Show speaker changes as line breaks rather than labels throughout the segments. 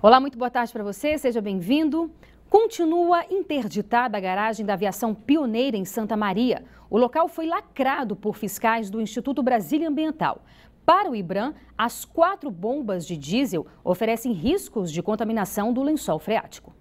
Olá, muito boa tarde para você, seja bem-vindo. Continua interditada a garagem da aviação pioneira em Santa Maria. O local foi lacrado por fiscais do Instituto Brasília Ambiental. Para o IBRAM, as quatro bombas de diesel oferecem riscos de contaminação do lençol freático.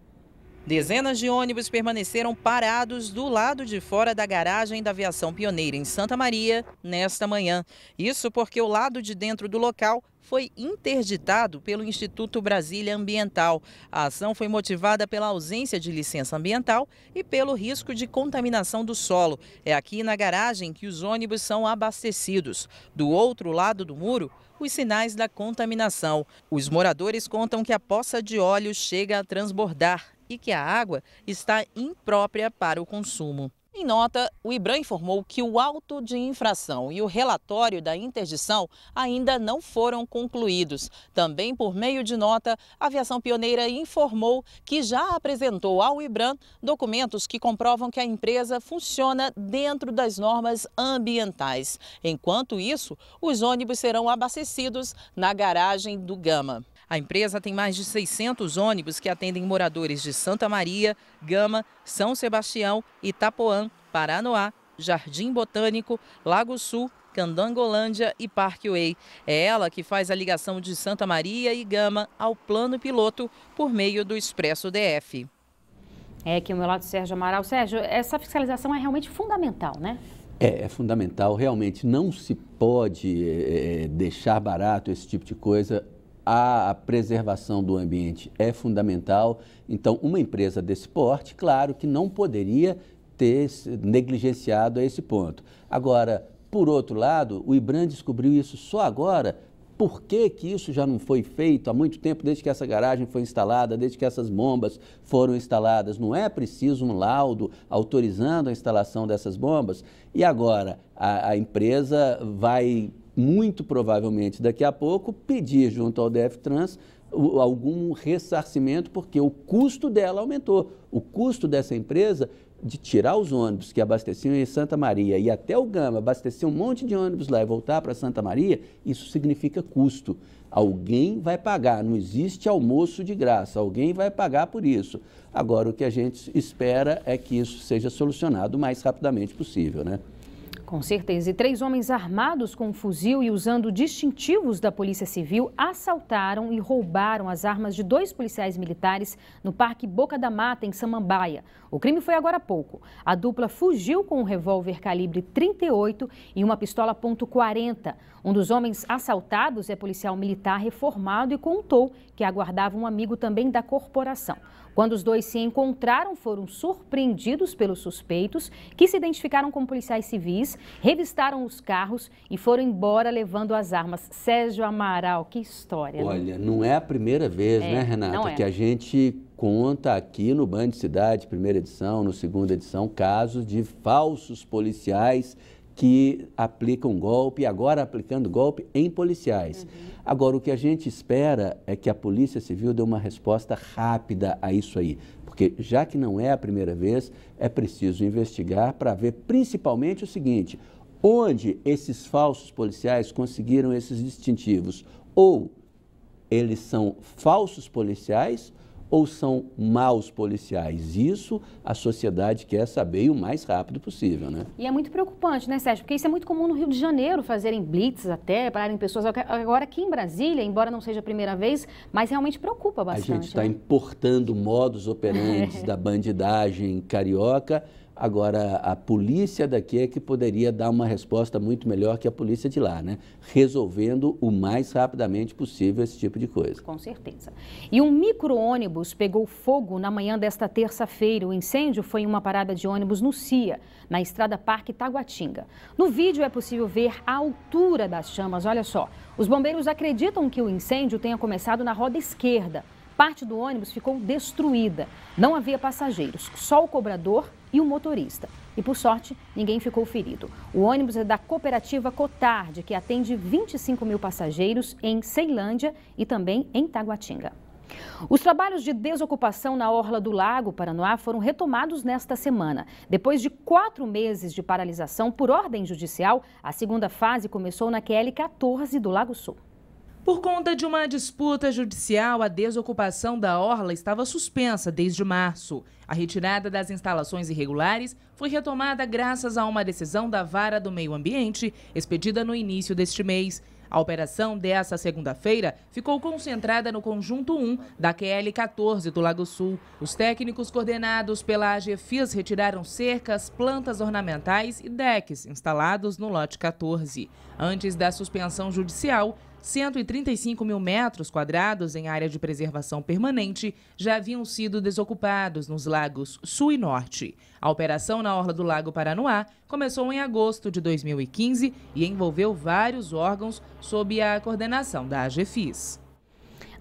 Dezenas de ônibus permaneceram parados do lado de fora da garagem da aviação pioneira em Santa Maria nesta manhã. Isso porque o lado de dentro do local foi interditado pelo Instituto Brasília Ambiental. A ação foi motivada pela ausência de licença ambiental e pelo risco de contaminação do solo. É aqui na garagem que os ônibus são abastecidos. Do outro lado do muro, os sinais da contaminação. Os moradores contam que a poça de óleo chega a transbordar e que a água está imprópria para o consumo. Em nota, o IBRAM informou que o auto de infração e o relatório da interdição ainda não foram concluídos. Também por meio de nota, a Aviação Pioneira informou que já apresentou ao IBRAM documentos que comprovam que a empresa funciona dentro das normas ambientais. Enquanto isso, os ônibus serão abastecidos na garagem do Gama. A empresa tem mais de 600 ônibus que atendem moradores de Santa Maria, Gama, São Sebastião, Itapoã, Paranoá, Jardim Botânico, Lago Sul, Candangolândia e Parkway. É ela que faz a ligação de Santa Maria e Gama ao plano piloto por meio do Expresso DF. É que o meu lado Sérgio Amaral.
Sérgio, essa fiscalização é realmente fundamental, né?
É, é fundamental, realmente. Não se pode é, deixar barato esse tipo de coisa a preservação do ambiente é fundamental. Então, uma empresa desse porte, claro que não poderia ter negligenciado a esse ponto. Agora, por outro lado, o IBRAM descobriu isso só agora. Por que, que isso já não foi feito há muito tempo, desde que essa garagem foi instalada, desde que essas bombas foram instaladas? Não é preciso um laudo autorizando a instalação dessas bombas? E agora, a, a empresa vai muito provavelmente daqui a pouco, pedir junto ao DEFTRANS algum ressarcimento, porque o custo dela aumentou. O custo dessa empresa de tirar os ônibus que abasteciam em Santa Maria e até o Gama abastecer um monte de ônibus lá e voltar para Santa Maria, isso significa custo. Alguém vai pagar, não existe almoço de graça, alguém vai pagar por isso. Agora, o que a gente espera é que isso seja solucionado o mais rapidamente possível, né?
Com certeza. E três homens armados com um fuzil e usando distintivos da Polícia Civil assaltaram e roubaram as armas de dois policiais militares no Parque Boca da Mata, em Samambaia. O crime foi agora há pouco. A dupla fugiu com um revólver calibre 38 e uma pistola .40. Um dos homens assaltados é policial militar reformado e contou que aguardava um amigo também da corporação. Quando os dois se encontraram, foram surpreendidos pelos suspeitos, que se identificaram como policiais civis revistaram os carros e foram embora levando as armas. Sérgio Amaral, que história. Né? Olha, né? não
é a primeira vez, é, né, Renata, é. que a gente conta aqui no Band Cidade, primeira edição, no segunda edição, casos de falsos policiais que aplicam golpe, agora aplicando golpe em policiais. Uhum. Agora, o que a gente espera é que a Polícia Civil dê uma resposta rápida a isso aí. Porque já que não é a primeira vez, é preciso investigar para ver principalmente o seguinte: onde esses falsos policiais conseguiram esses distintivos? Ou eles são falsos policiais ou são maus policiais? Isso a sociedade quer saber o mais rápido possível, né?
E é muito preocupante, né, Sérgio? Porque isso é muito comum no Rio de Janeiro, fazerem blitzes até, pararem pessoas. Agora aqui em Brasília, embora não seja a primeira vez, mas realmente preocupa bastante. A gente está né?
importando modos operantes da bandidagem carioca Agora, a polícia daqui é que poderia dar uma resposta muito melhor que a polícia de lá, né? Resolvendo o mais rapidamente possível esse tipo de coisa. Com
certeza. E um micro-ônibus pegou fogo na manhã desta terça-feira. O incêndio foi em uma parada de ônibus no CIA, na Estrada Parque Taguatinga. No vídeo é possível ver a altura das chamas, olha só. Os bombeiros acreditam que o incêndio tenha começado na roda esquerda. Parte do ônibus ficou destruída. Não havia passageiros, só o cobrador e o motorista. E por sorte, ninguém ficou ferido. O ônibus é da cooperativa Cotard, que atende 25 mil passageiros em Ceilândia e também em Taguatinga. Os trabalhos de desocupação na Orla do Lago Paranoá foram retomados nesta semana. Depois de quatro meses de paralisação por ordem judicial, a segunda fase começou na QL 14 do Lago Sul.
Por conta de uma disputa judicial, a desocupação da orla estava suspensa desde março. A retirada das instalações irregulares foi retomada graças a uma decisão da Vara do Meio Ambiente, expedida no início deste mês. A operação dessa segunda-feira ficou concentrada no conjunto 1 da QL 14 do Lago Sul. Os técnicos coordenados pela AGFIS retiraram cercas, plantas ornamentais e decks instalados no lote 14. Antes da suspensão judicial, 135 mil metros quadrados em área de preservação permanente já haviam sido desocupados nos lagos Sul e Norte. A operação na Orla do Lago Paranoá começou em agosto de 2015 e envolveu vários órgãos sob a coordenação da AGFIS.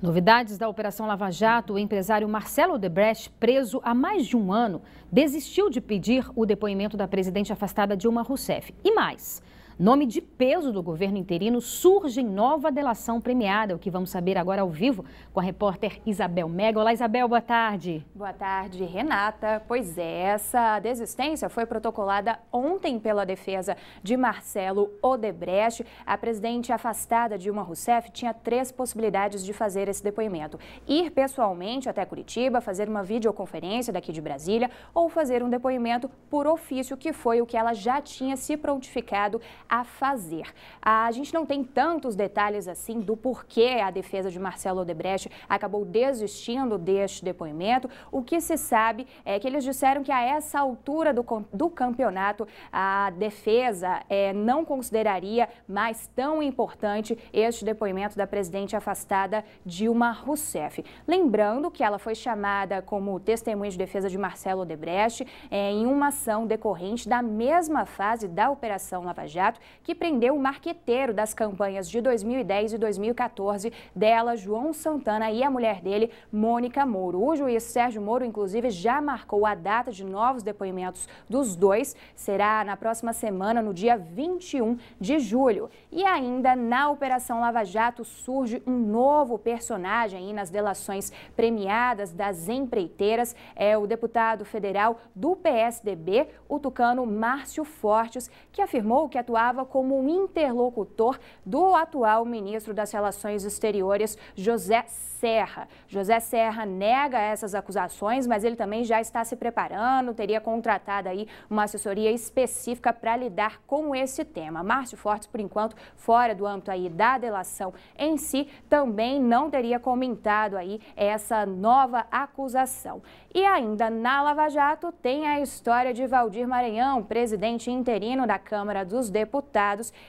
Novidades da Operação Lava Jato, o empresário Marcelo Debrecht, preso há mais de um ano, desistiu de pedir o depoimento da presidente afastada Dilma Rousseff. E mais, Nome de peso do governo interino surge em nova delação premiada, o que vamos saber agora ao vivo com a repórter Isabel Mega. Olá, Isabel, boa tarde.
Boa tarde, Renata. Pois é, essa desistência foi protocolada ontem pela defesa de Marcelo Odebrecht. A presidente afastada Dilma Rousseff tinha três possibilidades de fazer esse depoimento: ir pessoalmente até Curitiba, fazer uma videoconferência daqui de Brasília ou fazer um depoimento por ofício, que foi o que ela já tinha se prontificado a fazer. A gente não tem tantos detalhes assim do porquê a defesa de Marcelo Odebrecht acabou desistindo deste depoimento. O que se sabe é que eles disseram que a essa altura do, do campeonato a defesa é, não consideraria mais tão importante este depoimento da presidente afastada Dilma Rousseff. Lembrando que ela foi chamada como testemunha de defesa de Marcelo Odebrecht é, em uma ação decorrente da mesma fase da Operação Lava Jato que prendeu o marqueteiro das campanhas de 2010 e 2014 dela, João Santana, e a mulher dele, Mônica Moro. O juiz Sérgio Moro, inclusive, já marcou a data de novos depoimentos dos dois. Será na próxima semana, no dia 21 de julho. E ainda na Operação Lava Jato surge um novo personagem nas delações premiadas das empreiteiras. É o deputado federal do PSDB, o tucano Márcio Fortes, que afirmou que atuava atuava como um interlocutor do atual ministro das Relações Exteriores, José Serra. José Serra nega essas acusações, mas ele também já está se preparando, teria contratado aí uma assessoria específica para lidar com esse tema. Márcio Fortes, por enquanto, fora do âmbito aí da delação em si, também não teria comentado aí essa nova acusação. E ainda na Lava Jato tem a história de Valdir Maranhão, presidente interino da Câmara dos Deputados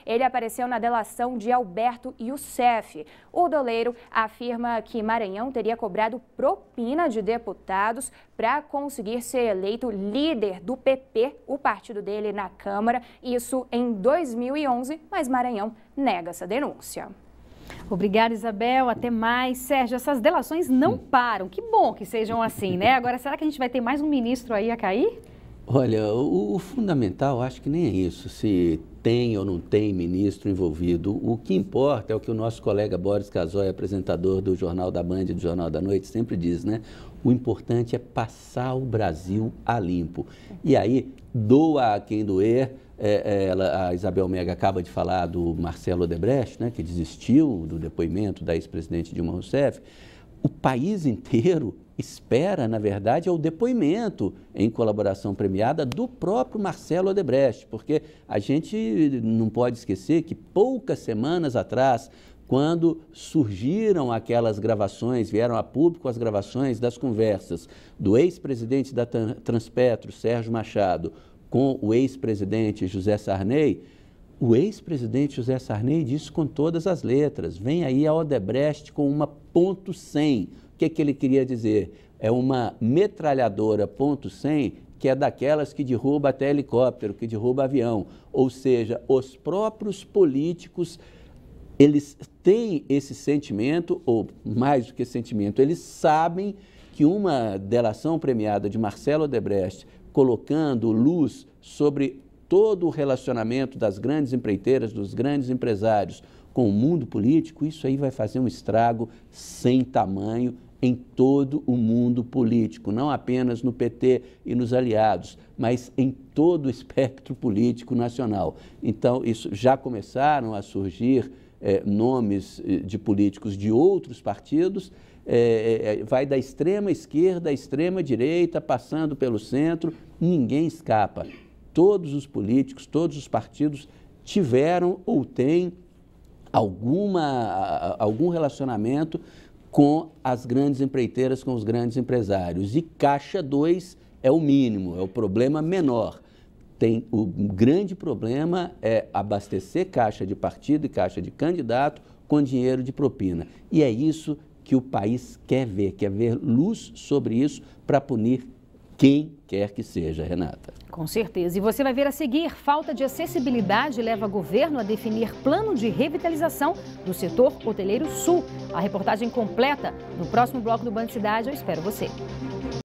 ele apareceu na delação de Alberto Youssef. O doleiro afirma que Maranhão teria cobrado propina de deputados para conseguir ser eleito líder do PP, o partido dele na Câmara, isso em 2011, mas Maranhão
nega essa denúncia. Obrigada, Isabel. Até mais. Sérgio, essas delações não param. Que bom que sejam assim, né? Agora, será que a gente vai ter mais um ministro aí a cair?
Olha, o, o, fundamental acho que nem é isso, se tem ou não tem ministro envolvido. O que importa é o que o nosso colega Boris Casoy, apresentador do Jornal da Band e do Jornal da Noite, sempre diz, né? O importante é passar o Brasil a limpo. E aí, doa a quem doer. É, é ela, a Isabel Mega acaba de falar do Marcelo Odebrecht, né, que desistiu do depoimento da ex-presidente Dilma Rousseff o país inteiro espera, na verdade, é o depoimento em colaboração premiada do próprio Marcelo Odebrecht, porque a gente não pode esquecer que poucas semanas atrás, quando surgiram aquelas gravações, vieram a público as gravações das conversas do ex-presidente da Transpetro, Sérgio Machado, com o ex-presidente José Sarney, o ex-presidente José Sarney disse com todas as letras: vem aí a Odebrecht com uma ponto 100. O que, é que ele queria dizer? É uma metralhadora ponto 100 que é daquelas que derruba até helicóptero, que derruba avião. Ou seja, os próprios políticos eles têm esse sentimento, ou mais do que sentimento, eles sabem que uma delação premiada de Marcelo Odebrecht colocando luz sobre todo o relacionamento das grandes empreiteiras, dos grandes empresários com o mundo político, isso aí vai fazer um estrago sem tamanho em todo o mundo político, não apenas no PT e nos aliados, mas em todo o espectro político nacional. Então, isso já começaram a surgir eh, nomes eh, de políticos de outros partidos. Eh, vai da extrema esquerda à extrema direita, passando pelo centro, ninguém escapa todos os políticos, todos os partidos tiveram ou têm alguma, algum relacionamento com as grandes empreiteiras, com os grandes empresários. E Caixa 2 é o mínimo, é o problema menor. Tem o grande problema é abastecer caixa de partido e caixa de candidato com dinheiro de propina. E é isso que o país quer ver, quer ver luz sobre isso para punir quem quer que seja, Renata.
Com certeza. E você vai ver a seguir: falta de acessibilidade leva o governo a definir plano de revitalização do setor hoteleiro sul. A reportagem completa no próximo bloco do Banco Cidade. Eu espero você.